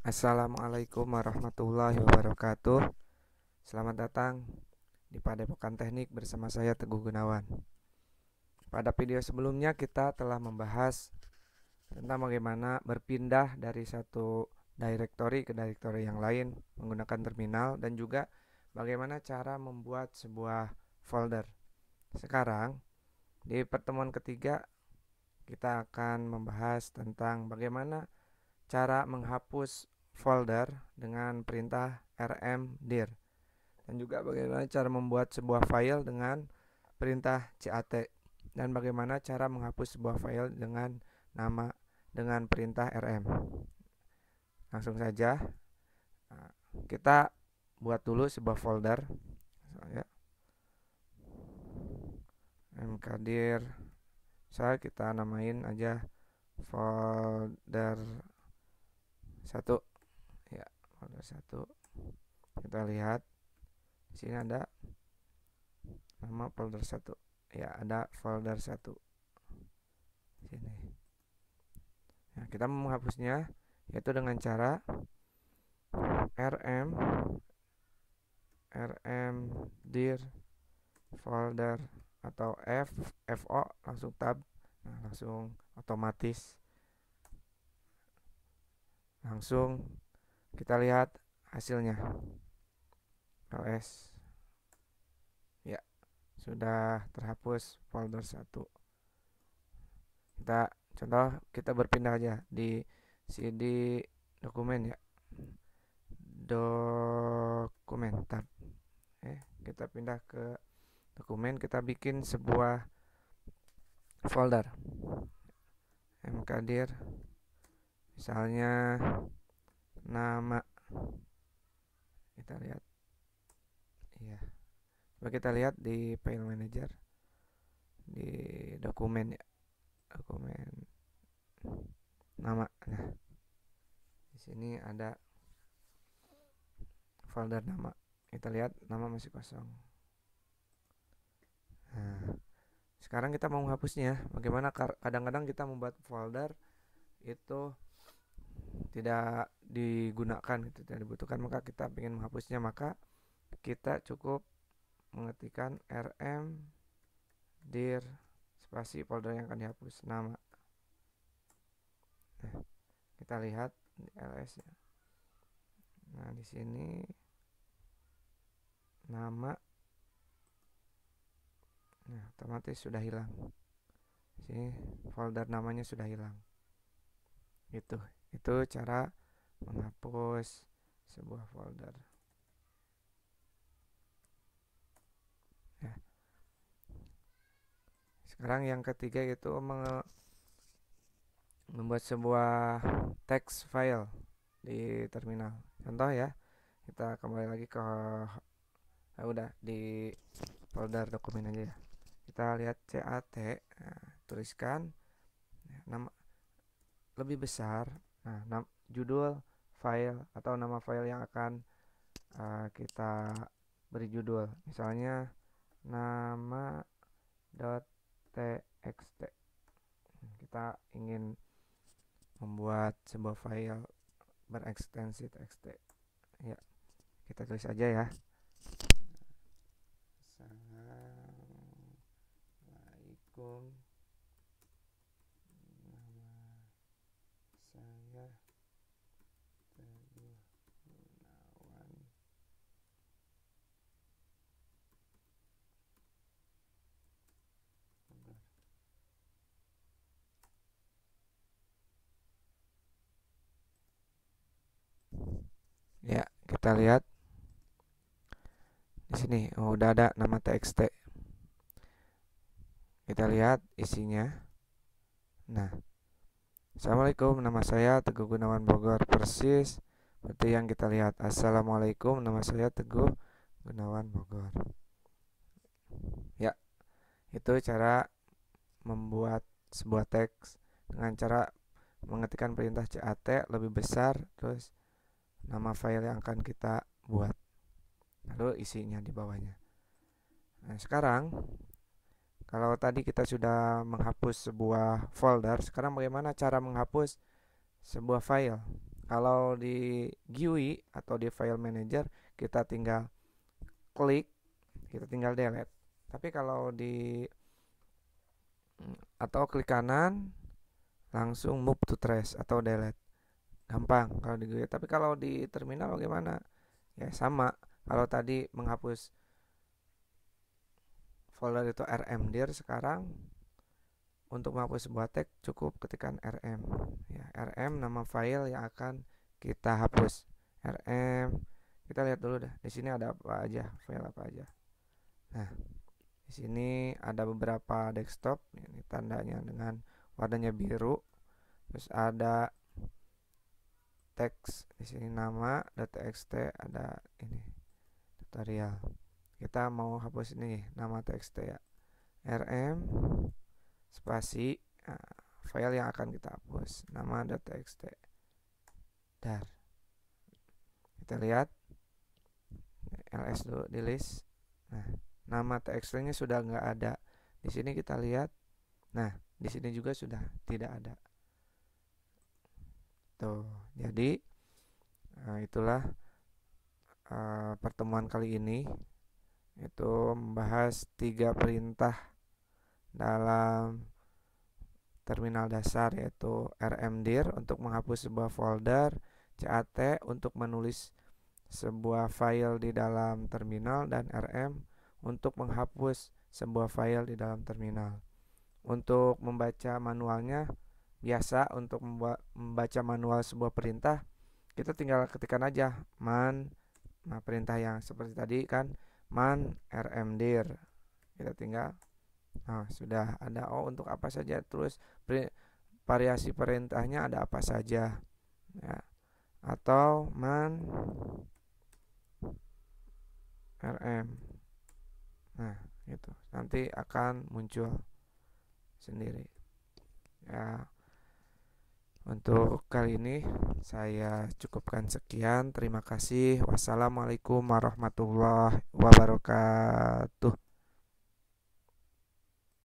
Assalamualaikum warahmatullahi wabarakatuh Selamat datang di Padepokan Teknik bersama saya Teguh Gunawan Pada video sebelumnya kita telah membahas tentang bagaimana berpindah dari satu directory ke directory yang lain menggunakan terminal dan juga bagaimana cara membuat sebuah folder Sekarang di pertemuan ketiga kita akan membahas tentang bagaimana cara menghapus folder dengan perintah rmdir dan juga bagaimana cara membuat sebuah file dengan perintah cat dan bagaimana cara menghapus sebuah file dengan nama dengan perintah rm langsung saja nah, kita buat dulu sebuah folder ya. mkdir saya kita namain aja folder satu ya folder satu kita lihat di sini ada nama folder satu ya ada folder satu sini nah, kita menghapusnya yaitu dengan cara rm rm dir folder atau f fo langsung tab nah, langsung otomatis Langsung kita lihat hasilnya. LS. Ya, sudah terhapus folder 1. Kita contoh kita berpindah aja di CD dokumen ya. Dokumen tab. Eh, kita pindah ke dokumen, kita bikin sebuah folder. mkdir misalnya nama kita lihat ya coba kita lihat di file manager di dokumen ya dokumen nama nah di sini ada folder nama kita lihat nama masih kosong nah, sekarang kita mau menghapusnya bagaimana kadang-kadang kita membuat folder itu tidak digunakan itu tidak dibutuhkan maka kita ingin menghapusnya maka kita cukup mengetikkan rm dir spasi folder yang akan dihapus nama nah, kita lihat di ls nya nah di sini nama nah otomatis sudah hilang sih folder namanya sudah hilang gitu itu cara menghapus sebuah folder. ya. Sekarang yang ketiga itu membuat sebuah text file di terminal. Contoh ya, kita kembali lagi ke ya udah di folder dokumen aja ya. Kita lihat CAT, nah, tuliskan ya, nama lebih besar Nah, judul file atau nama file yang akan uh, kita beri judul. Misalnya nama .txt. Kita ingin membuat sebuah file berekstensi txt. Ya. Kita tulis aja ya. Assalamualaikum ya kita lihat di sini oh, udah ada nama txt kita lihat isinya nah Assalamualaikum nama saya Teguh Gunawan Bogor persis seperti yang kita lihat Assalamualaikum nama saya Teguh Gunawan Bogor ya itu cara membuat sebuah teks dengan cara mengetikkan perintah CAT lebih besar terus nama file yang akan kita buat lalu isinya di bawahnya nah sekarang kalau tadi kita sudah menghapus sebuah folder sekarang bagaimana cara menghapus sebuah file kalau di GUI atau di file manager kita tinggal klik kita tinggal delete tapi kalau di mm, atau klik kanan langsung move to trash atau delete gampang kalau di gue tapi kalau di terminal bagaimana ya sama kalau tadi menghapus folder itu rm rmdir sekarang untuk menghapus sebuah tag cukup ketikan rm ya rm nama file yang akan kita hapus rm kita lihat dulu dah di sini ada apa aja file apa aja nah di sini ada beberapa desktop ini tandanya dengan warnanya biru terus ada teks di sini nama .txt ada ini tutorial kita mau hapus ini nama txt ya rm spasi nah, file yang akan kita hapus nama .txt dar kita lihat ls dulu di list nah nama txt nya sudah nggak ada di sini kita lihat nah di sini juga sudah tidak ada gitu jadi uh, itulah uh, pertemuan kali ini itu membahas tiga perintah dalam terminal dasar yaitu rmdir untuk menghapus sebuah folder cat untuk menulis sebuah file di dalam terminal dan rm untuk menghapus sebuah file di dalam terminal untuk membaca manualnya biasa untuk membaca manual sebuah perintah kita tinggal ketikkan aja man nah perintah yang seperti tadi kan man rmdir kita tinggal nah sudah ada oh untuk apa saja terus peri, variasi perintahnya ada apa saja ya atau man rm nah gitu nanti akan muncul sendiri ya untuk iya. kali ini saya cukupkan sekian. Terima kasih. Wassalamualaikum warahmatullahi wabarakatuh.